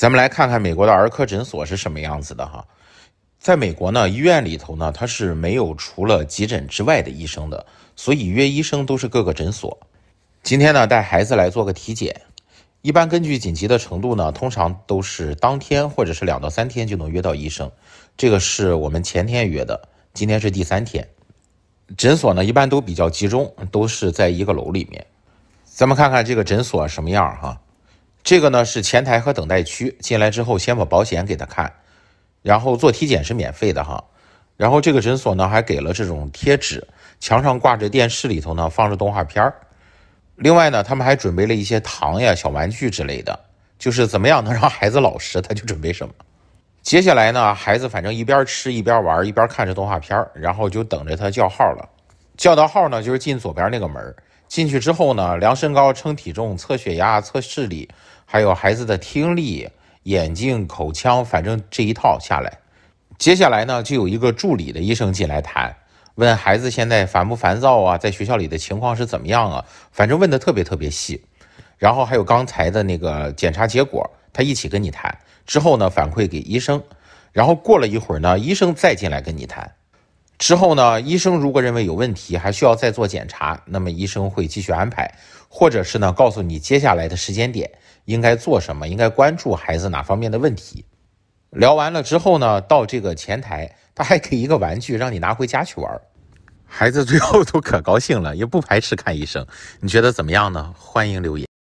咱们来看看美国的儿科诊所是什么样子的哈，在美国呢，医院里头呢，它是没有除了急诊之外的医生的，所以约医生都是各个诊所。今天呢，带孩子来做个体检，一般根据紧急的程度呢，通常都是当天或者是两到三天就能约到医生。这个是我们前天约的，今天是第三天。诊所呢，一般都比较集中，都是在一个楼里面。咱们看看这个诊所什么样儿哈。这个呢是前台和等待区，进来之后先把保险给他看，然后做体检是免费的哈。然后这个诊所呢还给了这种贴纸，墙上挂着电视，里头呢放着动画片儿。另外呢，他们还准备了一些糖呀、小玩具之类的，就是怎么样能让孩子老实，他就准备什么。接下来呢，孩子反正一边吃一边玩，一边看着动画片儿，然后就等着他叫号了。叫到号呢，就是进左边那个门进去之后呢，量身高、称体重、测血压、测视力，还有孩子的听力、眼睛、口腔，反正这一套下来。接下来呢，就有一个助理的医生进来谈，问孩子现在烦不烦躁啊，在学校里的情况是怎么样啊？反正问的特别特别细。然后还有刚才的那个检查结果，他一起跟你谈。之后呢，反馈给医生。然后过了一会儿呢，医生再进来跟你谈。之后呢，医生如果认为有问题，还需要再做检查，那么医生会继续安排，或者是呢，告诉你接下来的时间点应该做什么，应该关注孩子哪方面的问题。聊完了之后呢，到这个前台，他还给一个玩具让你拿回家去玩，孩子最后都可高兴了，也不排斥看医生。你觉得怎么样呢？欢迎留言。